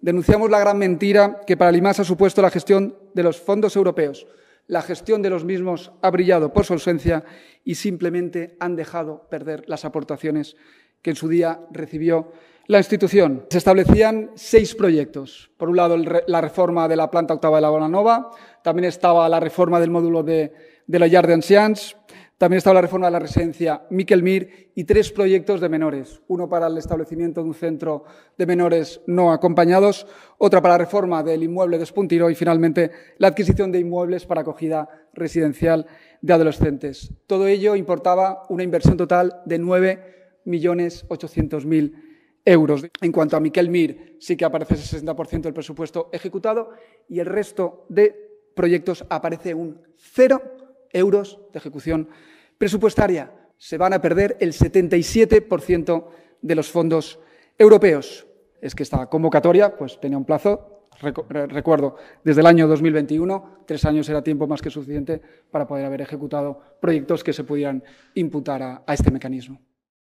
denunciamos la gran mentira que para Limas ha supuesto la gestión de los fondos europeos. La gestión de los mismos ha brillado por su ausencia y simplemente han dejado perder las aportaciones que en su día recibió la institución. Se establecían seis proyectos. Por un lado, la reforma de la planta octava de la Bonanova, también estaba la reforma del módulo de, la Yard de también está la reforma de la residencia Miquel Mir y tres proyectos de menores. Uno para el establecimiento de un centro de menores no acompañados, otra para la reforma del inmueble de Espuntiro y finalmente la adquisición de inmuebles para acogida residencial de adolescentes. Todo ello importaba una inversión total de 9.800.000 euros. En cuanto a Miquel Mir, sí que aparece el 60% del presupuesto ejecutado y el resto de proyectos aparece un cero euros de ejecución presupuestaria. Se van a perder el 77% de los fondos europeos. Es que esta convocatoria pues, tenía un plazo, recuerdo, desde el año 2021, tres años era tiempo más que suficiente para poder haber ejecutado proyectos que se pudieran imputar a este mecanismo.